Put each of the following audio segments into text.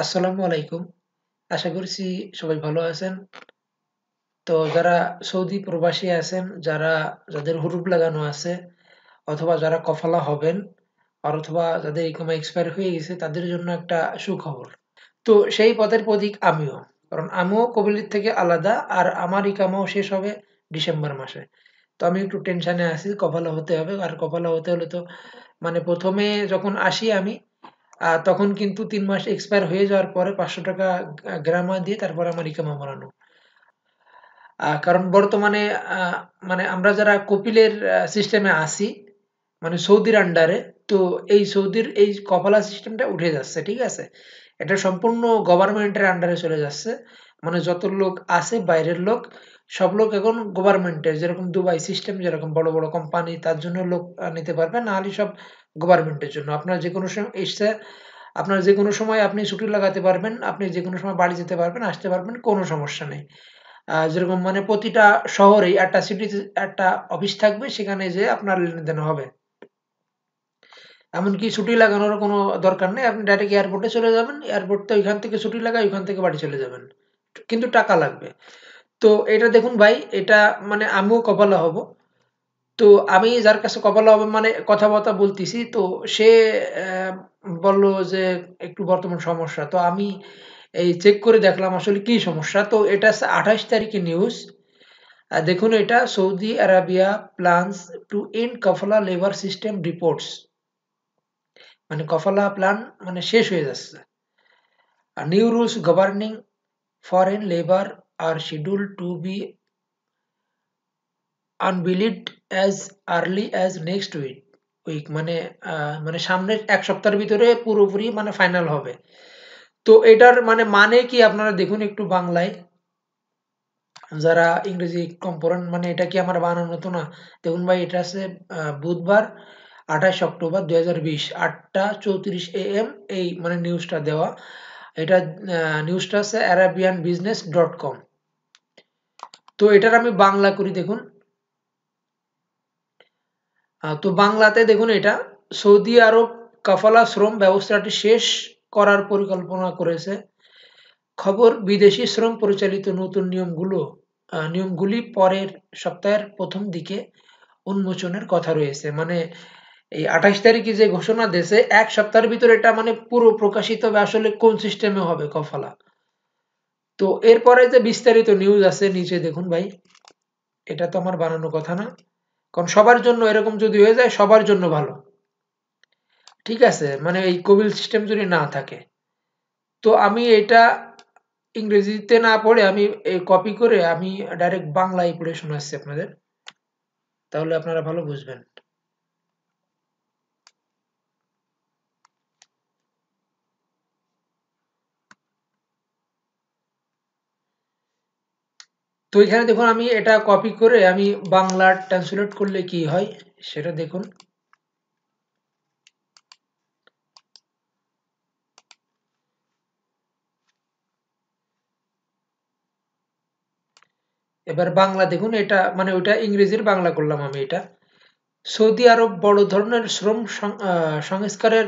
আসসালামু আলাইকুম আশা করছি সবাই ভালো আছেন তো যারা সৌদি প্রবাসী আছেন যারা যাদের হুরুপ লাগানো আছে অথবা যারা কফালা হবেন আর অথবা যাদের ইকমা এক্সপায়ার হয়ে গেছে তাদের জন্য একটা সুখবর তো সেই পদের প্রতীক আমিও কারণ আমিও কবিলির থেকে আলাদা আর আমার ইকামাও শেষ হবে ডিসেম্বর মাসে তো আমি একটু টেনশানে আছি কপালা হতে হবে আর কপালা হতে হলে তো মানে প্রথমে যখন আসি আমি তখন কিন্তু তিন মাস এক্সপায়ার হয়ে যাওয়ার পরে পাঁচশো টাকা গ্রামা দিয়ে তারপর আমার ইকামা বানানো কারণ বর্তমানে মানে আমরা যারা কপিলের সিস্টেমে আসি মানে সৌদির আন্ডারে তো এই সৌদির এই কপালা সিস্টেমটা উঠে যাচ্ছে ঠিক আছে এটা সম্পূর্ণ গভর্নমেন্টের আন্ডারে চলে যাচ্ছে মানে যত লোক আছে বাইরের লোক সব লোক এখন গভর্নমেন্টের যেরকম দুবাই সিস্টেম যেরকম বড় বড় কোম্পানি তার জন্য লোক নিতে পারবে না হলে সব গভর্নমেন্টের জন্য আপনার যে কোনো সময় এসে আপনার যে কোনো সময় আপনি ছুটি লাগাতে পারবেন আপনি যে কোনো সময় বাড়ি যেতে পারবেন আসতে পারবেন কোনো সমস্যা নেই যেরকম মানে প্রতিটা শহরেই একটা সিটি একটা অফিস থাকবে সেখানে যে আপনার লেনদেন হবে এমনকি ছুটি লাগানোর কোনো দরকার নেই আপনি ডাইরেক্ট এয়ারপোর্টে চলে যাবেন এয়ারপোর্টে ওইখান থেকে ছুটি লাগায় ওইখান থেকে বাড়ি চলে যাবেন কিন্তু টাকা লাগবে তো এটা দেখুন ভাই এটা মানে আমিও কপালা হব তো আমি যার কাছে কপাল মানে কথাবার্তা বলতেছি তো সে বলল যে একটু বর্তমান সমস্যা তো আমি এই চেক করে দেখলাম আসলে কি সমস্যা তো এটা আঠাশ তারিখে নিউজ দেখুন এটা Saudi Arabia plans to end কফলা লেবার সিস্টেম রিপোর্টস মানে কফলা প্ল্যান মানে শেষ হয়ে যাচ্ছে new rules governing foreign labour আর schedule to be unveiled as early as next week week মানে মানে সামনের এক সপ্তাহের ভিতরে পুরোপুরি মানে ফাইনাল হবে তো এটার মানে মানে কি আপনারা দেখুন একটু বাংলায় যারা ইংরেজি কম পড়েন মানে এটা কি আমার বানানো তো না দেখুন ভাই এটা আছে বুধবার আঠাশ অক্টোবর দু হাজার বিশ আটটা চৌত্রিশ এ এম এই মানে নিউজটা দেওয়া এটা নিউজটা আছে অ্যারাবিয়ান বিজনেস ডট কম তো এটার আমি বাংলা করি দেখুন তো বাংলাতে দেখুন এটা সৌদি আরব কাফালা শ্রম ব্যবস্থাটি শেষ করার পরিকল্পনা করেছে খবর বিদেশি শ্রম পরিচালিত নতুন নিয়মগুলো নিয়মগুলি পরের সপ্তাহের প্রথম দিকে উন্মোচনের কথা রয়েছে মানে এই আঠাশ তারিখে যে ঘোষণা দিয়েছে এক সপ্তাহের ভিতরে এটা মানে পুরো প্রকাশিত হবে আসলে কোন সিস্টেমে হবে কফালা তো এরপরে যে বিস্তারিত নিউজ আছে নিচে দেখুন ভাই এটা তো আমার বানানো কথা না কারণ সবার জন্য এরকম যদি হয়ে যায় সবার জন্য ভালো ঠিক আছে মানে এই কবিল সিস্টেম যদি না থাকে তো আমি এটা ইংরেজিতে না পড়ে আমি এই কপি করে আমি ডাইরেক্ট বাংলায় পড়ে শোনাচ্ছি আপনাদের তাহলে আপনারা ভালো বুঝবেন তো এখানে দেখুন আমি এটা কপি করে আমি বাংলা ট্রান্সলেট করলে কি হয় সেটা দেখুন এবার বাংলা দেখুন এটা মানে ওইটা ইংরেজির বাংলা করলাম আমি এটা সৌদি আরব বড় ধরনের শ্রম সংস্কারের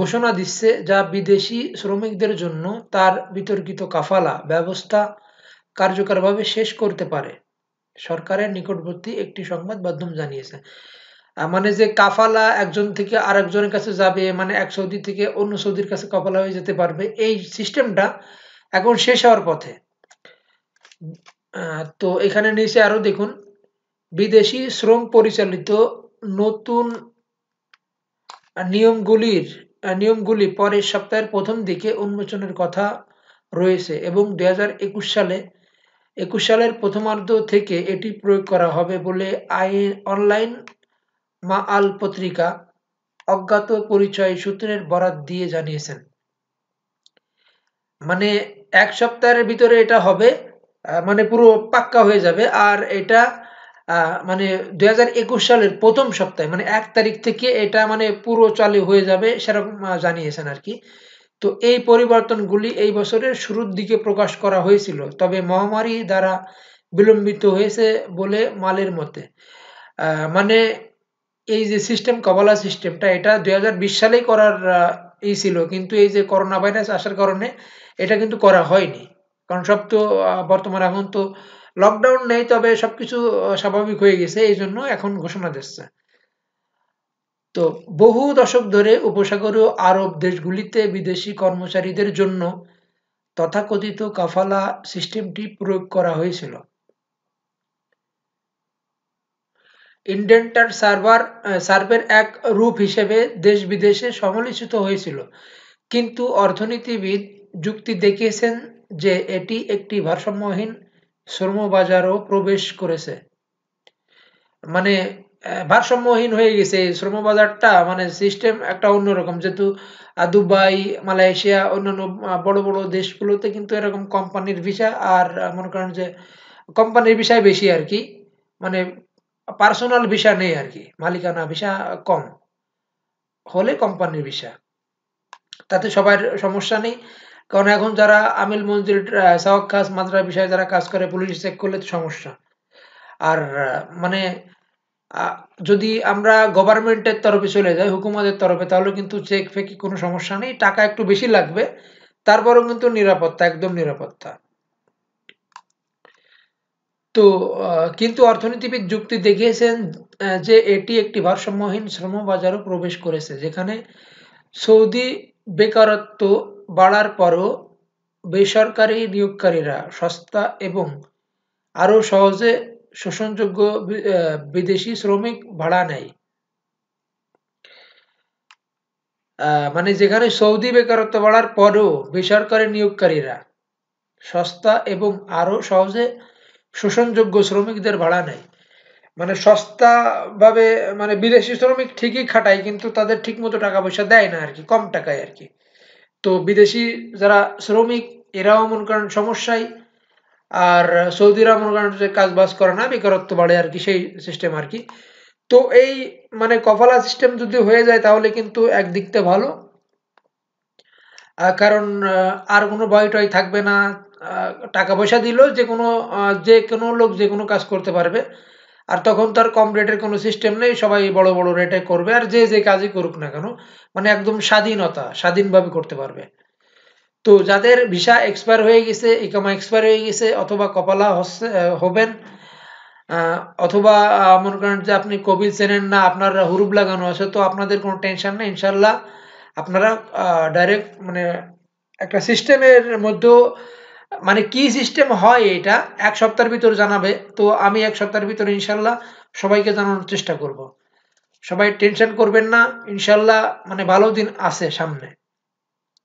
ঘোষণা দিচ্ছে যা বিদেশি শ্রমিকদের জন্য তার বিতর্কিত কাফালা ব্যবস্থা কার্যকরভাবে শেষ করতে পারে সরকারের নিকটবর্তী একটি সংবাদ মাধ্যম জানিয়েছে মানে যে কাফালা একজন থেকে আরেকজনের কাছে যাবে মানে এক সৌদি থেকে অন্য সৌদির কাছে কাফালা হয়ে যেতে পারবে এই সিস্টেমটা এখন শেষ হওয়ার পথে তো এখানে নিচে আরো দেখুন বিদেশি শ্রম পরিচালিত নতুন নিয়মগুলির নিয়মগুলি পরের সপ্তাহের প্রথম দিকে উন্মোচনের কথা রয়েছে এবং দুই সালে একুশ সালের প্রথমার্ধ থেকে এটি প্রয়োগ করা হবে বলে অনলাইন মা আল পত্রিকা অজ্ঞাত পরিচয় সূত্রের বরাত দিয়ে জানিয়েছেন মানে এক সপ্তাহের ভিতরে এটা হবে মানে পুরো পাক্কা হয়ে যাবে আর এটা মানে দু সালের প্রথম সপ্তাহে মানে এক তারিখ থেকে এটা মানে পুরো চালু হয়ে যাবে সেরকম জানিয়েছেন আর কি তো এই পরিবর্তনগুলি এই বছরের শুরুর দিকে প্রকাশ করা হয়েছিল তবে মহামারী দ্বারা বিলম্বিত হয়েছে বলে মালের মতে মানে এই যে সিস্টেম কবালা সিস্টেমটা এটা দুই সালেই করার ই ছিল কিন্তু এই যে করোনা ভাইরাস আসার কারণে এটা কিন্তু করা হয়নি কারণ সব তো বর্তমানে এখন তো লকডাউন নেই তবে সবকিছু স্বাভাবিক হয়ে গেছে এই জন্য এখন ঘোষণা দিচ্ছে তো বহু দশক ধরে উপসাগরীয় আরব দেশগুলিতে বিদেশি কর্মচারীদের জন্য তথাকথিত কাফালা সিস্টেমটি প্রয়োগ করা হয়েছিল ইন্ডেন্টার সার্ভার সার্ভের এক রূপ হিসেবে দেশ বিদেশে সমালোচিত হয়েছিল কিন্তু অর্থনীতিবিদ যুক্তি দেখিয়েছেন যে এটি একটি ভারসাম্যহীন শ্রম বাজারও প্রবেশ করেছে মানে ভারসাম্যহীন হয়ে গেছে শ্রম বাজারটা মানে সিস্টেম একটা অন্যরকম যেহেতু দুবাই মালয়েশিয়া অন্যান্য বড় বড় দেশগুলোতে কিন্তু এরকম কোম্পানির ভিসা আর মনে করেন যে কোম্পানির ভিসায় বেশি আর কি মানে পার্সোনাল ভিসা নেই আর কি মালিকানা ভিসা কম হলে কোম্পানির ভিসা তাতে সবার সমস্যা নেই কারণ এখন যারা আমিল মঞ্জিল সাহক খাস মাদ্রা বিষয়ে যারা কাজ করে পুলিশ চেক করলে তো সমস্যা আর মানে যদি আমরা গভর্নমেন্টের তরফে চলে যাই হুকুমতের তরফে তাহলে কিন্তু চেক ফেকি কোনো সমস্যা নেই টাকা একটু বেশি লাগবে তারপরেও কিন্তু নিরাপত্তা একদম নিরাপত্তা তো কিন্তু অর্থনীতিবিদ যুক্তি দেখিয়েছেন যে এটি একটি ভারসাম্যহীন শ্রম বাজারও প্রবেশ করেছে যেখানে সৌদি বেকারত্ব বাড়ার পরও বেসরকারি নিয়োগকারীরা সস্তা এবং আরও সহজে শোষণযোগ্য বিদেশি শ্রমিক ভাড়া নেয় মানে যেখানে সৌদি বেকারত্ব বাড়ার পরও বেসরকারি নিয়োগকারীরা সস্তা এবং আরো সহজে শোষণযোগ্য শ্রমিকদের ভাড়া নেয় মানে সস্তা ভাবে মানে বিদেশি শ্রমিক ঠিকই খাটায় কিন্তু তাদের ঠিক মতো টাকা পয়সা দেয় না আর কি কম টাকায় আর কি তো বিদেশি যারা শ্রমিক এরাও মনে করেন সমস্যায় আর সৌদিরা মনে করেন কাজ বাজ করে না বেকারত্ব বাড়ে আর কি সেই সিস্টেম আর কি তো এই মানে কফালা সিস্টেম যদি হয়ে যায় তাহলে কিন্তু একদিকটা ভালো কারণ আর কোনো ভয় টয় থাকবে না টাকা পয়সা দিল যে কোনো যে কোনো লোক যে কোনো কাজ করতে পারবে আর তখন তার কম রেটের কোনো সিস্টেম নেই সবাই বড় বড় রেটে করবে আর যে যে কাজই করুক না কেন মানে একদম স্বাধীনতা স্বাধীনভাবে করতে পারবে তো যাদের ভিসা এক্সপায়ার হয়ে গেছে ইকামা এক্সপায়ার হয়ে গেছে অথবা কপালা হবেন অথবা মনে করেন যে আপনি কোভিড চেনেন না আপনার হুরুপ লাগানো আছে তো আপনাদের কোনো টেনশন নেই ইনশাল্লাহ আপনারা ডাইরেক্ট মানে একটা সিস্টেমের মধ্যে মানে কি সিস্টেম হয় এটা এক সপ্তাহের ভিতর জানাবে তো আমি এক সপ্তাহের ভিতরে ইনশাল্লাহ সবাইকে জানানোর চেষ্টা করব সবাই টেনশন করবেন না ইনশাল্লাহ মানে ভালো দিন আছে সামনে